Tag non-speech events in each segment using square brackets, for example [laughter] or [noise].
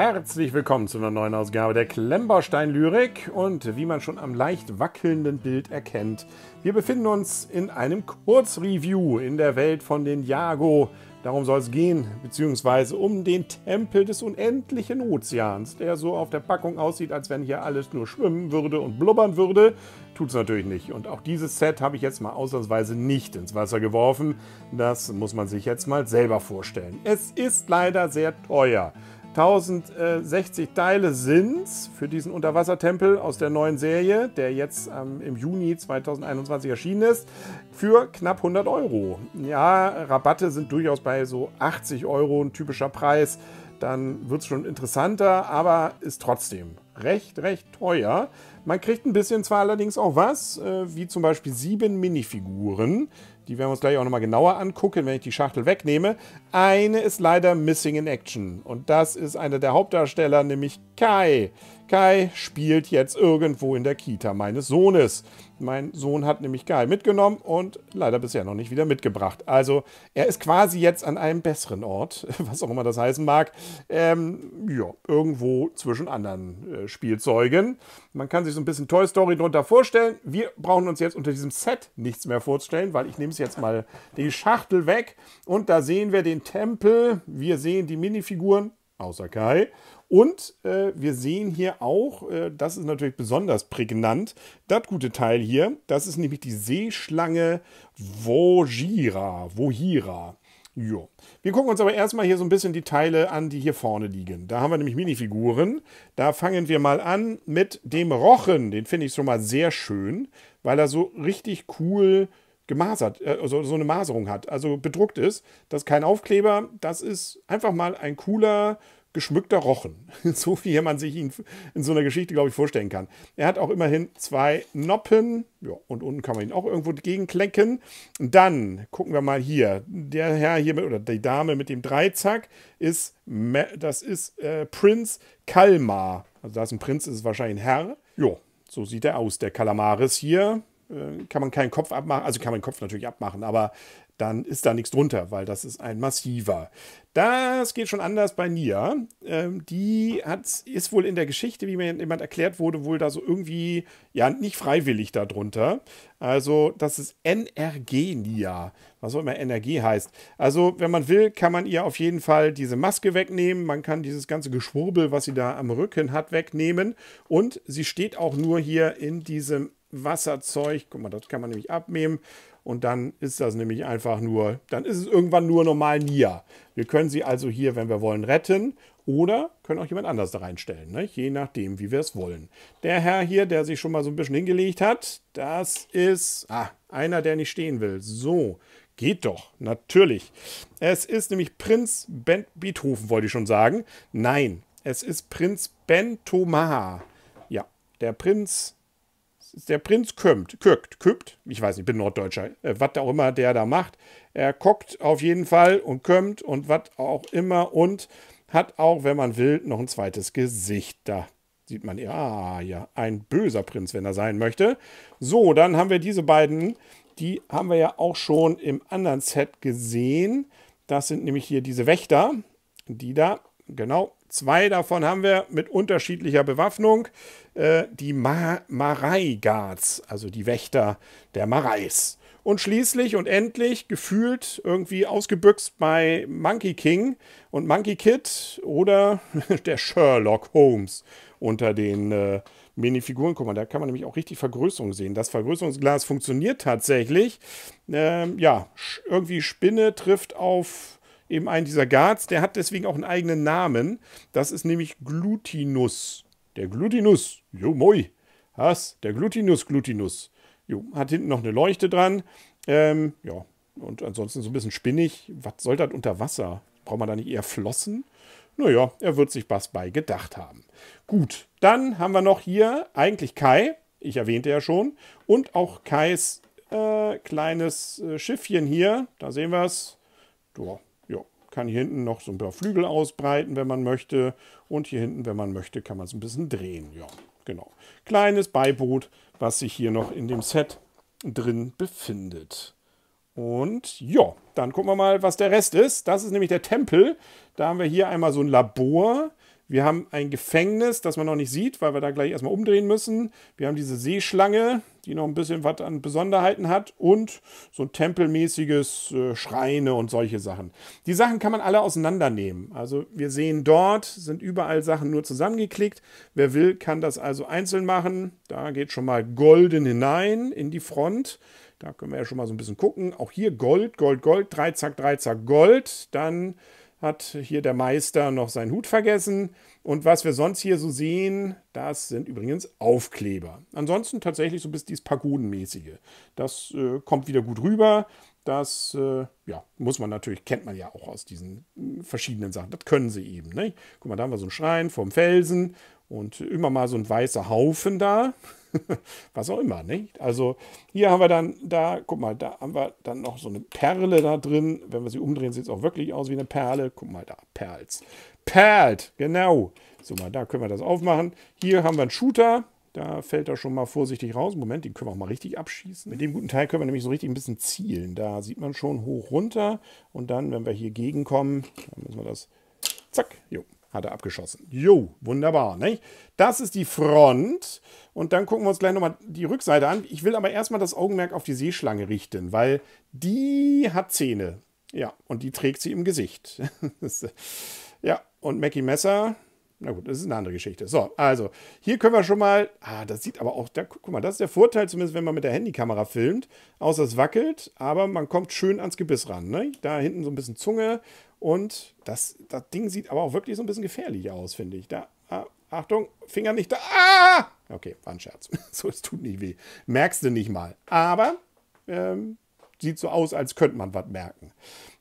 Herzlich willkommen zu einer neuen Ausgabe der Klemmbaustein Lyrik und wie man schon am leicht wackelnden Bild erkennt, wir befinden uns in einem Kurzreview in der Welt von den Jago. Darum soll es gehen, beziehungsweise um den Tempel des unendlichen Ozeans, der so auf der Packung aussieht, als wenn hier alles nur schwimmen würde und blubbern würde. Tut es natürlich nicht. Und auch dieses Set habe ich jetzt mal ausnahmsweise nicht ins Wasser geworfen. Das muss man sich jetzt mal selber vorstellen. Es ist leider sehr teuer. 1060 äh, Teile sind für diesen Unterwassertempel aus der neuen Serie, der jetzt ähm, im Juni 2021 erschienen ist, für knapp 100 Euro. Ja, Rabatte sind durchaus bei so 80 Euro ein typischer Preis. Dann wird es schon interessanter, aber ist trotzdem recht, recht teuer. Man kriegt ein bisschen zwar allerdings auch was, äh, wie zum Beispiel sieben Minifiguren. Die werden wir uns gleich auch nochmal genauer angucken, wenn ich die Schachtel wegnehme. Eine ist leider Missing in Action. Und das ist einer der Hauptdarsteller, nämlich Kai. Kai spielt jetzt irgendwo in der Kita meines Sohnes. Mein Sohn hat nämlich Guy mitgenommen und leider bisher noch nicht wieder mitgebracht. Also er ist quasi jetzt an einem besseren Ort, [laughs] was auch immer das heißen mag. Ähm, ja, irgendwo zwischen anderen äh, Spielzeugen. Man kann sich so ein bisschen Toy Story drunter vorstellen. Wir brauchen uns jetzt unter diesem Set nichts mehr vorzustellen, weil ich nehme es jetzt mal [laughs] die Schachtel weg und da sehen wir den Tempel. Wir sehen die Minifiguren, außer Kai. Und äh, wir sehen hier auch, äh, das ist natürlich besonders prägnant, das gute Teil hier, das ist nämlich die Seeschlange Vojira. Vojira. Jo. Wir gucken uns aber erstmal hier so ein bisschen die Teile an, die hier vorne liegen. Da haben wir nämlich Minifiguren. Da fangen wir mal an mit dem Rochen. Den finde ich schon mal sehr schön, weil er so richtig cool gemasert, äh, so, so eine Maserung hat, also bedruckt ist. Das ist kein Aufkleber, das ist einfach mal ein cooler, geschmückter Rochen. [laughs] So wie man sich ihn in so einer Geschichte, glaube ich, vorstellen kann. Er hat auch immerhin zwei Noppen. Ja, und unten kann man ihn auch irgendwo gegenklecken. Dann gucken wir mal hier. Der Herr hier mit, oder die Dame mit dem Dreizack ist, das ist äh, Prinz Kalmar. Also da ist ein Prinz, ist es wahrscheinlich ein Herr. Jo, so sieht er aus, der Kalamaris hier. Äh, kann man keinen Kopf abmachen, also kann man den Kopf natürlich abmachen, aber dann ist da nichts drunter, weil das ist ein massiver. Das geht schon anders bei Nia. Ähm, die hat, ist wohl in der Geschichte, wie mir jemand erklärt wurde, wohl da so irgendwie, ja, nicht freiwillig darunter. Also, das ist NRG-Nia, was auch immer NRG heißt. Also, wenn man will, kann man ihr auf jeden Fall diese Maske wegnehmen. Man kann dieses ganze Geschwurbel, was sie da am Rücken hat, wegnehmen. Und sie steht auch nur hier in diesem Wasserzeug. Guck mal, das kann man nämlich abnehmen. Und dann ist das nämlich einfach nur, dann ist es irgendwann nur normal Nia. Wir können sie also hier, wenn wir wollen, retten oder können auch jemand anders da reinstellen, ne? je nachdem, wie wir es wollen. Der Herr hier, der sich schon mal so ein bisschen hingelegt hat, das ist ah, einer, der nicht stehen will. So, geht doch, natürlich. Es ist nämlich Prinz ben Beethoven, wollte ich schon sagen. Nein, es ist Prinz Ben Thomas. Ja, der Prinz der Prinz kömmt, kürkt, küppt, ich weiß nicht, bin Norddeutscher, äh, was auch immer der da macht. Er kockt auf jeden Fall und kömmt und was auch immer und hat auch, wenn man will, noch ein zweites Gesicht. Da sieht man, ja, ah, ja, ein böser Prinz, wenn er sein möchte. So, dann haben wir diese beiden, die haben wir ja auch schon im anderen Set gesehen. Das sind nämlich hier diese Wächter, die da, genau, Zwei davon haben wir mit unterschiedlicher Bewaffnung. Äh, die Ma Marei Guards, also die Wächter der Marais. Und schließlich und endlich gefühlt irgendwie ausgebüxt bei Monkey King und Monkey Kid oder [laughs] der Sherlock Holmes unter den äh, Minifiguren. Guck mal, da kann man nämlich auch richtig Vergrößerung sehen. Das Vergrößerungsglas funktioniert tatsächlich. Ähm, ja, irgendwie Spinne trifft auf eben einen dieser Guards. Der hat deswegen auch einen eigenen Namen. Das ist nämlich Glutinus. Der Glutinus. Jo, moi. Was? Der Glutinus, Glutinus. Jo, hat hinten noch eine Leuchte dran. Ähm, ja, und ansonsten so ein bisschen spinnig. Was soll das unter Wasser? Braucht man da nicht eher Flossen? Naja, er wird sich was bei gedacht haben. Gut, dann haben wir noch hier eigentlich Kai. Ich erwähnte ja schon. Und auch Kais äh, kleines äh, Schiffchen hier. Da sehen wir es kann hier hinten noch so ein paar Flügel ausbreiten, wenn man möchte. Und hier hinten, wenn man möchte, kann man es ein bisschen drehen. Ja, genau. Kleines Beiboot, was sich hier noch in dem Set drin befindet. Und ja, dann gucken wir mal, was der Rest ist. Das ist nämlich der Tempel. Da haben wir hier einmal so ein Labor. Wir haben ein Gefängnis, das man noch nicht sieht, weil wir da gleich erstmal umdrehen müssen. Wir haben diese Seeschlange, die noch ein bisschen was an Besonderheiten hat und so ein tempelmäßiges äh, Schreine und solche Sachen. Die Sachen kann man alle auseinandernehmen. Also wir sehen dort, sind überall Sachen nur zusammengeklickt. Wer will, kann das also einzeln machen. Da geht schon mal golden hinein in die Front. Da können wir ja schon mal so ein bisschen gucken. Auch hier Gold, Gold, Gold, 3, Zack, 3, Zack, Gold. Dann hat hier der Meister noch seinen Hut vergessen. Und was wir sonst hier so sehen, das sind übrigens Aufkleber. Ansonsten tatsächlich so bis dies Pagodenmäßige. Das äh, kommt wieder gut rüber. Das äh, ja, muss man natürlich, kennt man ja auch aus diesen hm, verschiedenen Sachen. Das können sie eben. Ne? Guck mal, da haben wir so einen Schrein vom Felsen und immer mal so ein weißer Haufen da. [laughs] Was auch immer, nicht? Ne? Also hier haben wir dann, da, guck mal, da haben wir dann noch so eine Perle da drin. Wenn wir sie umdrehen, sieht es auch wirklich aus wie eine Perle. Guck mal da, Perls. Perlt, genau. So, mal da können wir das aufmachen. Hier haben wir einen Shooter. Da fällt er schon mal vorsichtig raus. Moment, den können wir auch mal richtig abschießen. Mit dem guten Teil können wir nämlich so richtig ein bisschen zielen. Da sieht man schon hoch runter. Und dann, wenn wir hier gegenkommen, dann müssen wir das... Zack, jo, hat er abgeschossen. Jo, wunderbar. Ne? Das ist die Front. Und dann gucken wir uns gleich nochmal die Rückseite an. Ich will aber erstmal das Augenmerk auf die Seeschlange richten, weil die hat Zähne. Ja, und die trägt sie im Gesicht. [laughs] ja, und Mackie Messer na gut, das ist eine andere Geschichte. So, also hier können wir schon mal, ah, das sieht aber auch, da, guck mal, das ist der Vorteil zumindest, wenn man mit der Handykamera filmt, außer es wackelt, aber man kommt schön ans Gebiss ran. Ne? Da hinten so ein bisschen Zunge und das, das Ding sieht aber auch wirklich so ein bisschen gefährlich aus, finde ich. Da, ah, Achtung, Finger nicht da. Ah! Okay, war ein Scherz. [laughs] so, es tut nicht weh. Merkst du nicht mal. Aber ähm, sieht so aus, als könnte man was merken.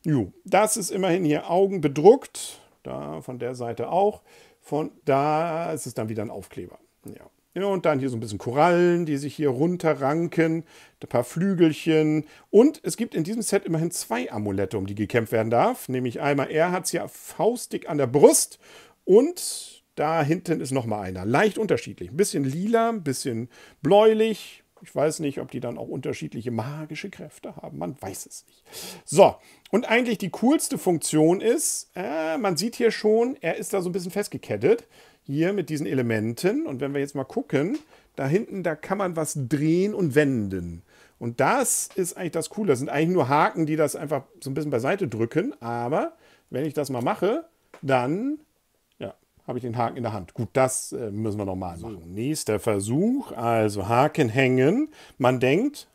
Jo, das ist immerhin hier Augen bedruckt. Da von der Seite auch. Von da ist es dann wieder ein Aufkleber. Ja. Ja, und dann hier so ein bisschen Korallen, die sich hier runterranken, ein paar Flügelchen. Und es gibt in diesem Set immerhin zwei Amulette, um die gekämpft werden darf. Nämlich einmal, er hat es ja faustig an der Brust und da hinten ist nochmal einer. Leicht unterschiedlich. Ein bisschen lila, ein bisschen bläulich, ich weiß nicht, ob die dann auch unterschiedliche magische Kräfte haben. Man weiß es nicht. So, und eigentlich die coolste Funktion ist, äh, man sieht hier schon, er ist da so ein bisschen festgekettet. Hier mit diesen Elementen. Und wenn wir jetzt mal gucken, da hinten, da kann man was drehen und wenden. Und das ist eigentlich das Coole. Das sind eigentlich nur Haken, die das einfach so ein bisschen beiseite drücken. Aber wenn ich das mal mache, dann habe ich den Haken in der Hand. Gut, das äh, müssen wir nochmal so. machen. Nächster Versuch, also Haken hängen. Man denkt,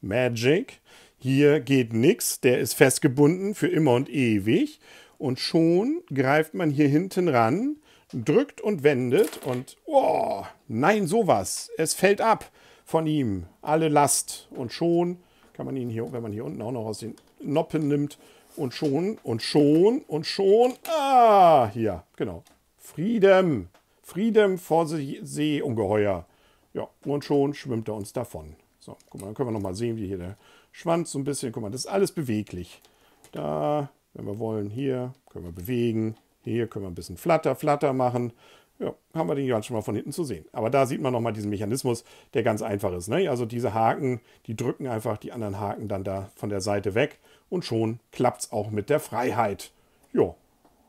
Magic, hier geht nichts, der ist festgebunden für immer und ewig. Und schon greift man hier hinten ran, drückt und wendet und, oh, nein, sowas. Es fällt ab von ihm, alle Last. Und schon kann man ihn hier, wenn man hier unten auch noch aus den Noppen nimmt, und schon, und schon, und schon, ah, hier, genau, Freedom! Freedom vor Seeungeheuer. Ja, und schon schwimmt er uns davon. So, guck mal, dann können wir nochmal sehen, wie hier der Schwanz so ein bisschen, guck mal, das ist alles beweglich. Da, wenn wir wollen, hier können wir bewegen. Hier können wir ein bisschen flatter, flatter machen. Ja, haben wir den ganz schon mal von hinten zu sehen. Aber da sieht man nochmal diesen Mechanismus, der ganz einfach ist. Ne? Also diese Haken, die drücken einfach die anderen Haken dann da von der Seite weg und schon klappt es auch mit der Freiheit. Ja,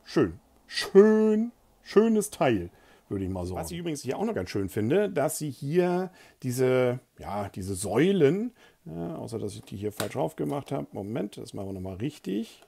schön. Schön Schönes Teil, würde ich mal sagen. Was ich übrigens hier auch noch ganz schön finde, dass sie hier diese, ja, diese Säulen, ja, äh, außer dass ich die hier falsch drauf gemacht habe, Moment, das machen wir nochmal richtig,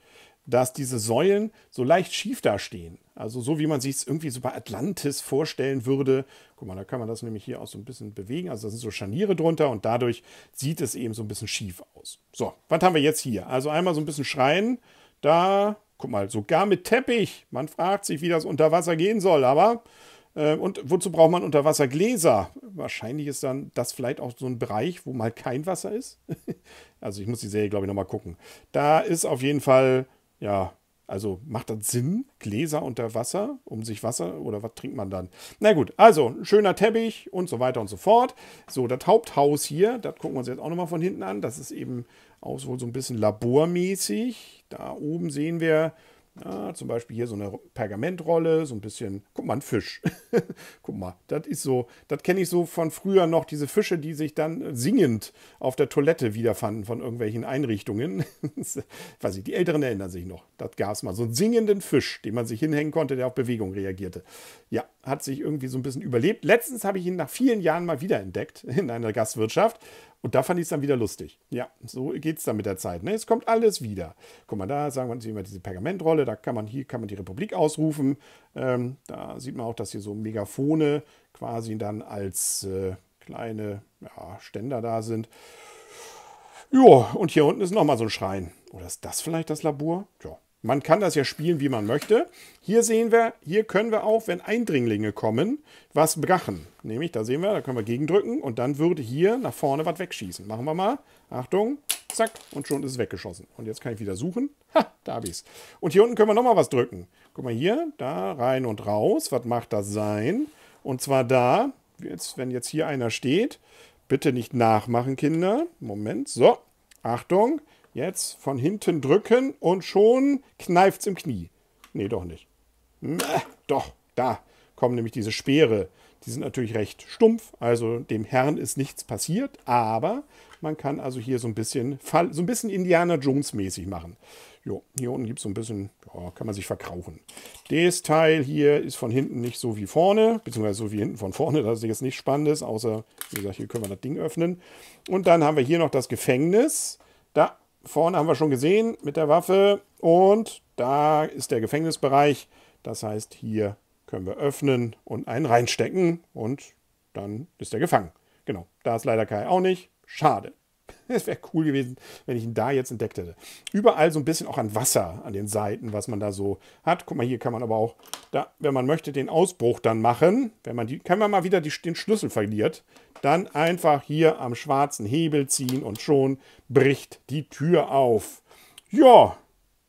dass diese Säulen so leicht schief dastehen. Also so wie man sich es irgendwie so bei Atlantis vorstellen würde. Guck mal, da kann man das nämlich hier auch so ein bisschen bewegen. Also da sind so Scharniere drunter und dadurch sieht es eben so ein bisschen schief aus. So, was haben wir jetzt hier? Also einmal so ein bisschen schreien. Da Guck mal, sogar mit Teppich. Man fragt sich, wie das unter Wasser gehen soll, aber. Äh, und wozu braucht man unter Wasser Gläser? Wahrscheinlich ist dann das vielleicht auch so ein Bereich, wo mal kein Wasser ist. [laughs] also ich muss die Serie, glaube ich, nochmal gucken. Da ist auf jeden Fall, ja, also macht das Sinn, Gläser unter Wasser, um sich Wasser oder was trinkt man dann? Na gut, also schöner Teppich und so weiter und so fort. So, das Haupthaus hier, das gucken wir uns jetzt auch nochmal von hinten an. Das ist eben auch wohl so ein bisschen labormäßig. Da oben sehen wir ja, zum Beispiel hier so eine Pergamentrolle, so ein bisschen, guck mal, ein Fisch. [laughs] guck mal, das ist so, das kenne ich so von früher noch, diese Fische, die sich dann singend auf der Toilette wiederfanden von irgendwelchen Einrichtungen. [laughs] ich Weiß nicht, die Älteren erinnern sich noch. Das gab es mal, so einen singenden Fisch, den man sich hinhängen konnte, der auf Bewegung reagierte. Ja, hat sich irgendwie so ein bisschen überlebt. Letztens habe ich ihn nach vielen Jahren mal wiederentdeckt in einer Gastwirtschaft und da fand ich es dann wieder lustig. Ja, so geht es dann mit der Zeit. Ne? Es kommt alles wieder. Guck mal, da sagen wir uns immer diese Pergamentrolle, da kann man hier kann man die Republik ausrufen. Ähm, da sieht man auch, dass hier so Megafone quasi dann als äh, kleine ja, Ständer da sind. Ja, und hier unten ist nochmal so ein Schrein. Oder ist das vielleicht das Labor? Ja, man kann das ja spielen, wie man möchte. Hier sehen wir, hier können wir auch, wenn Eindringlinge kommen, was brachen. Nämlich, da sehen wir, da können wir gegendrücken und dann würde hier nach vorne was wegschießen. Machen wir mal. Achtung, zack, und schon ist es weggeschossen. Und jetzt kann ich wieder suchen. [laughs] Ha, da habe ich es. Und hier unten können wir nochmal was drücken. Guck mal hier, da rein und raus. Was macht das sein? Und zwar da, jetzt, wenn jetzt hier einer steht, bitte nicht nachmachen, Kinder. Moment, so, Achtung. Jetzt von hinten drücken und schon kneift es im Knie. Nee, doch nicht. Doch, da kommen nämlich diese Speere. Die sind natürlich recht stumpf, also dem Herrn ist nichts passiert, aber man kann also hier so ein bisschen Fall, so ein bisschen Indiana Jones mäßig machen. Jo, hier unten gibt es so ein bisschen, ja, kann man sich verkrauchen. Das Teil hier ist von hinten nicht so wie vorne, beziehungsweise so wie hinten von vorne, das ist jetzt nichts Spannendes, außer, wie gesagt, hier können wir das Ding öffnen. Und dann haben wir hier noch das Gefängnis. Da, vorne haben wir schon gesehen mit der Waffe und da ist der Gefängnisbereich. Das heißt, hier können wir öffnen und einen reinstecken und dann ist er gefangen. Genau, da ist leider Kai auch nicht. Schade. Es [laughs] wäre cool gewesen, wenn ich ihn da jetzt entdeckt hätte. Überall so ein bisschen auch an Wasser an den Seiten, was man da so hat. Guck mal, hier kann man aber auch, da, wenn man möchte, den Ausbruch dann machen. Wenn man die, kann man mal wieder die, den Schlüssel verliert. Dann einfach hier am schwarzen Hebel ziehen und schon bricht die Tür auf. Ja,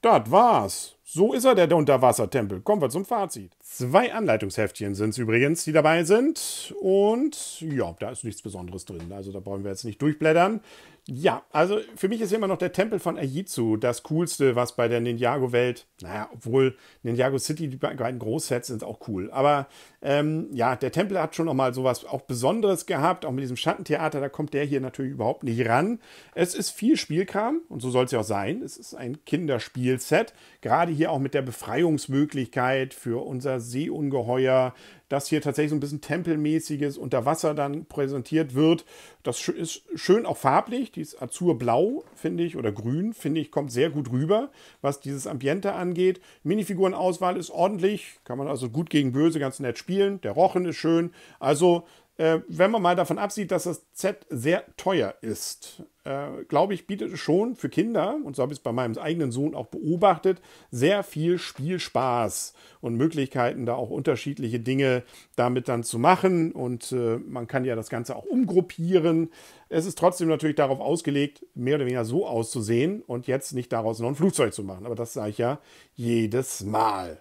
das war's. So ist er, der Unterwassertempel. Kommen wir zum Fazit. Zwei Anleitungsheftchen sind es übrigens, die dabei sind. Und ja, da ist nichts Besonderes drin. Also da brauchen wir jetzt nicht durchblättern. Ja, also für mich ist immer noch der Tempel von Ajitsu das coolste, was bei der Ninjago-Welt, naja, obwohl Ninjago City, die beiden Großsets sind auch cool. Aber ähm, ja, der Tempel hat schon nochmal sowas auch Besonderes gehabt, auch mit diesem Schattentheater, da kommt der hier natürlich überhaupt nicht ran. Es ist viel Spielkram und so soll es ja auch sein. Es ist ein Kinderspielset, gerade hier auch mit der Befreiungsmöglichkeit für unser Seeungeheuer, dass hier tatsächlich so ein bisschen Tempelmäßiges unter Wasser dann präsentiert wird. Das ist schön auch farblich, dieses Azurblau, finde ich, oder Grün, finde ich, kommt sehr gut rüber, was dieses Ambiente angeht. Minifigurenauswahl ist ordentlich, kann man also gut gegen Böse ganz nett spielen. Der Rochen ist schön. Also, äh, wenn man mal davon absieht, dass das Z sehr teuer ist, äh, glaube ich, bietet es schon für Kinder, und so habe ich es bei meinem eigenen Sohn auch beobachtet, sehr viel Spielspaß und Möglichkeiten, da auch unterschiedliche Dinge damit dann zu machen. Und äh, man kann ja das Ganze auch umgruppieren. Es ist trotzdem natürlich darauf ausgelegt, mehr oder weniger so auszusehen und jetzt nicht daraus noch ein Flugzeug zu machen. Aber das sage ich ja jedes Mal.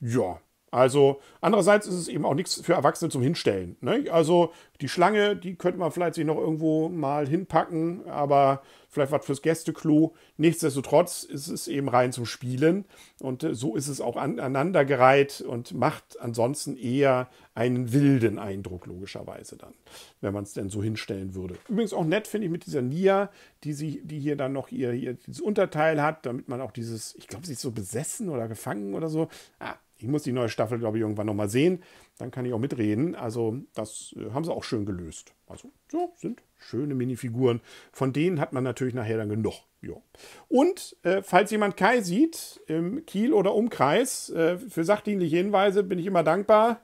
Ja, also andererseits ist es eben auch nichts für Erwachsene zum Hinstellen. Ne? Also die Schlange, die könnte man vielleicht sich noch irgendwo mal hinpacken, aber vielleicht was fürs Gästeklo. Nichtsdestotrotz ist es eben rein zum Spielen und äh, so ist es auch aneinandergereiht und macht ansonsten eher einen wilden Eindruck logischerweise dann, wenn man es denn so hinstellen würde. Übrigens auch nett finde ich mit dieser Nia, die, sie, die hier dann noch ihr, ihr dieses Unterteil hat, damit man auch dieses, ich glaube, sie ist so besessen oder gefangen oder so. Ah, ich muss die neue Staffel, glaube ich, irgendwann nochmal sehen. Dann kann ich auch mitreden. Also, das äh, haben sie auch schön gelöst. Also, so sind schöne Minifiguren. Von denen hat man natürlich nachher dann genug. Ja. Und äh, falls jemand Kai sieht, im Kiel oder Umkreis, äh, für sachdienliche Hinweise bin ich immer dankbar.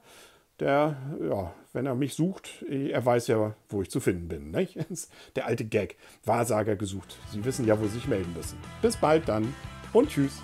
Der, ja, wenn er mich sucht, er weiß ja, wo ich zu finden bin. Nicht? [laughs] Der alte Gag. Wahrsager gesucht. Sie wissen ja, wo Sie sich melden müssen. Bis bald dann und tschüss.